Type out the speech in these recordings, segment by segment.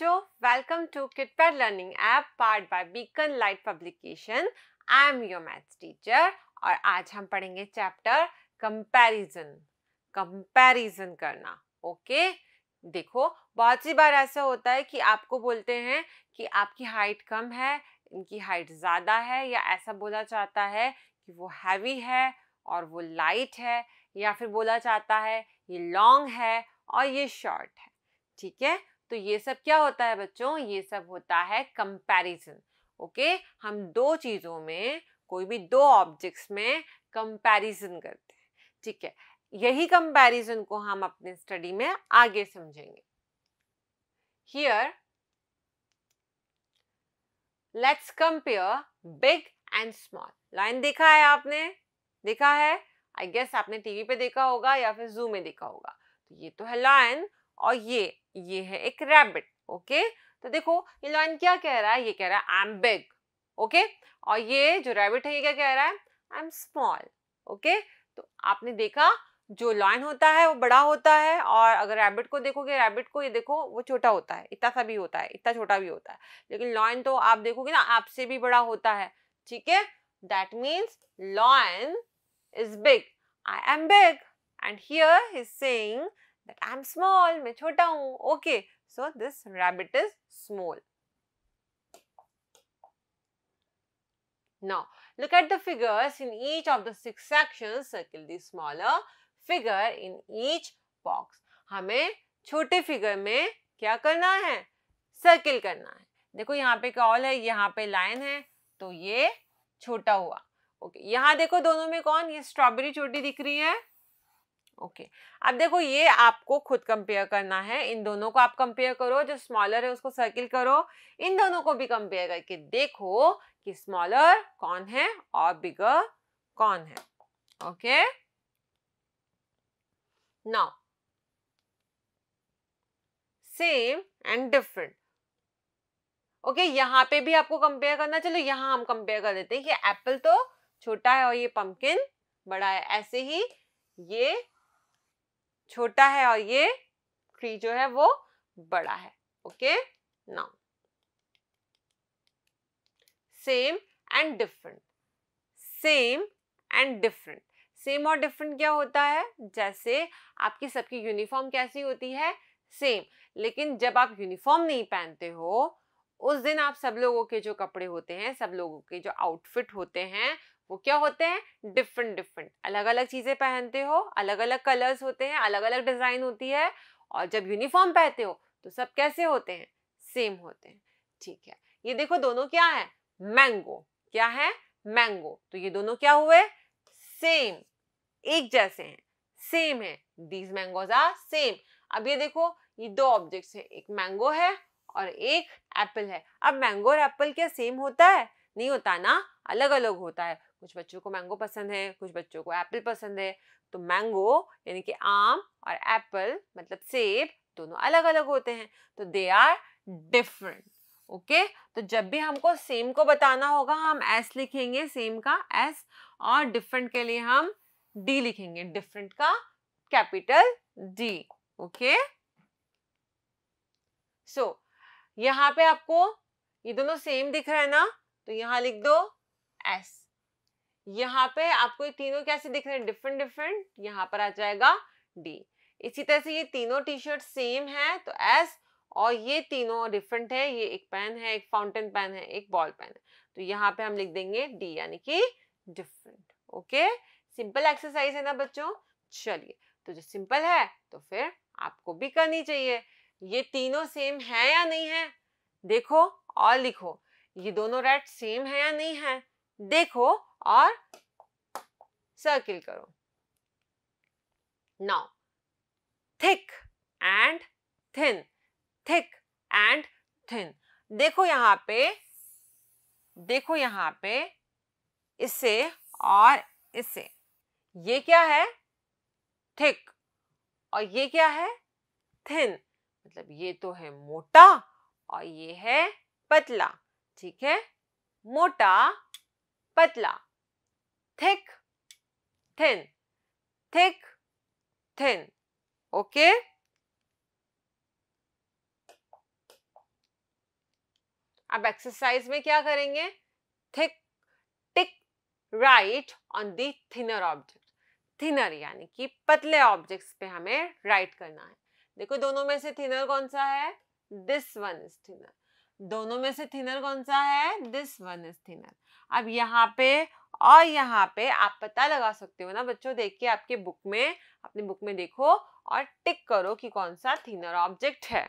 बच्चों welcome to Kitpad learning app part by Beacon light publication I am your maths teacher और आज हम पढ़ेंगे चैप्टर कंपैरिजन कंपैरिजन करना ओके देखो बहुत सी बार ऐसा होता है कि आपको बोलते हैं कि आपकी हाइट कम है इनकी हाइट ज़्यादा है या ऐसा बोला जाता है कि वो हैवी है और वो लाइट है या फिर बोला जाता है ये लॉन्ग है और ये शॉर्ट है ठीक है तो ये सब क्या होता है बच्चों ये सब होता है कंपैरिजन ओके हम दो चीज़ों में कोई भी दो ऑब्जेक्ट्स में कंपैरिजन करते हैं ठीक है यही कंपैरिजन को हम अपने स्टडी में आगे समझेंगे here let's compare big and small lion देखा है आपने देखा है आई गेस आपने टीवी पे देखा होगा या फिर जू में देखा होगा तो ये तो है लाइन और ये ये है एक रैबिट ओके तो देखो ये लॉइन क्या कह रहा है ये कह रहा है आई एम बिग ओके और ये जो रैबिट है ये क्या कह रहा है आई एम स्मॉल ओके तो आपने देखा जो लॉइन होता है वो बड़ा होता है और अगर रैबिट को देखोगे रैबिट को ये देखो वो छोटा होता है इतना सा भी होता है इतना छोटा भी होता है लेकिन लॉइन तो आप देखोगे ना आपसे भी बड़ा होता है ठीक है that means lion is big I am big and here is saying that I'm small, मैं छोटा हूँ okay. So this rabbit is small. Now look at the figures in each of the six sections. Circle the smaller figure in each box. हमें छोटे figure में क्या करना है circle करना है देखो यहाँ पे कॉल है यहाँ पे लाइन है तो ये छोटा हुआ ओके यहाँ देखो दोनों में कौन ये स्ट्रॉबेरी छोटी दिख रही है ओके अब देखो ये आपको खुद कंपेयर करना है इन दोनों को आप कंपेयर करो जो स्मॉलर है उसको सर्किल करो इन दोनों को भी कंपेयर करके देखो कि स्मॉलर कौन है और बिगर कौन है okay now same and different okay यहाँ पे भी आपको कंपेयर करना चलो यहाँ हम कंपेयर कर देते हैं कि एप्पल तो छोटा है और ये पंपकिन बड़ा है ऐसे ही ये छोटा है और ये ट्री जो है वो बड़ा है okay now same and different same and different same और डिफरेंट क्या होता है जैसे आपकी सबकी यूनिफॉर्म कैसी होती है सेम लेकिन जब आप यूनिफॉर्म नहीं पहनते हो उस दिन आप सब लोगों के जो कपड़े होते हैं सब लोगों के जो आउटफिट होते हैं वो क्या होते हैं डिफरेंट डिफरेंट अलग अलग चीज़ें पहनते हो अलग अलग कलर्स होते हैं अलग अलग डिज़ाइन होती है और जब यूनिफॉर्म पहनते हो तो सब कैसे होते हैं सेम होते हैं ठीक है ये देखो दोनों क्या है मैंगो क्या है मैंगो तो ये दोनों क्या हुए सेम एक जैसे हैं सेम है दीज मैंगोज आर सेम अब ये देखो ये दो ऑब्जेक्ट्स हैं एक मैंगो है और एक एप्पल है अब मैंगो और एप्पल क्या सेम होता है नहीं होता ना अलग अलग होता है कुछ बच्चों को मैंगो पसंद है कुछ बच्चों को एप्पल पसंद है तो मैंगो यानी कि आम और एप्पल मतलब सेब दोनों अलग अलग होते हैं तो दे आर डिफरेंट ओके तो जब भी हमको सेम को बताना होगा हम एस लिखेंगे सेम का एस और डिफरेंट के लिए हम डी लिखेंगे डिफरेंट का कैपिटल डी ओके सो यहां पे आपको ये दोनों सेम दिख रहा है ना तो यहां लिख दो एस यहाँ पे आपको ये तीनों कैसे दिख रहे हैं डिफरेंट डिफरेंट यहाँ पर आ जाएगा डी इसी तरह से ये तीनों टी शर्ट सेम है तो एस और ये तीनों डिफरेंट है ये एक पेन है एक फाउंटेन पेन है एक बॉल पेन है तो यहाँ पे हम लिख देंगे डी यानी कि डिफरेंट ओके सिंपल एक्सरसाइज है ना बच्चों चलिए तो जो सिंपल है तो फिर आपको भी करनी चाहिए ये तीनों सेम है या नहीं है देखो और लिखो ये दोनों रेड सेम है या नहीं है देखो और सर्किल करो now thick and thin thick and thin देखो यहां पे देखो यहां पे इसे और इसे ये क्या है थिक और ये क्या है थिन मतलब ये तो है मोटा और ये है पतला ठीक है मोटा पतला take thin, take thin. Okay? अब एक्सरसाइज में क्या करेंगे thick tick right on the thinner object thinner यानी कि पतले ऑब्जेक्ट्स पे हमें राइट करना है देखो दोनों में से थिनर कौन सा है दिस वन इज थिनर दोनों में से थिनर कौन सा है दिस वन इज थिनर अब यहाँ पे और यहाँ पे आप पता लगा सकते हो ना बच्चों देखिए आपके बुक में अपने बुक में देखो और टिक करो कि कौन सा थिनर ऑब्जेक्ट है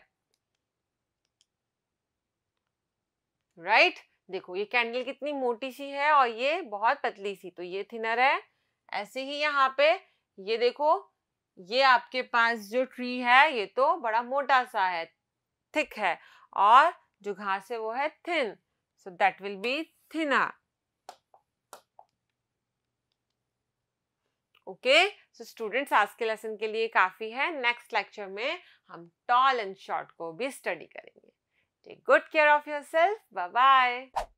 राइट right? देखो ये कैंडल कितनी मोटी सी है और ये बहुत पतली सी तो ये थिनर है ऐसे ही यहाँ पे ये देखो ये आपके पास जो ट्री है ये तो बड़ा मोटा सा है थिक है और जो घास है वो है thin so that will be thinner okay so students आज के लेसन के लिए काफ़ी है नेक्स्ट लेक्चर में हम टॉल एंड शॉर्ट को भी स्टडी करेंगे take good care of yourself bye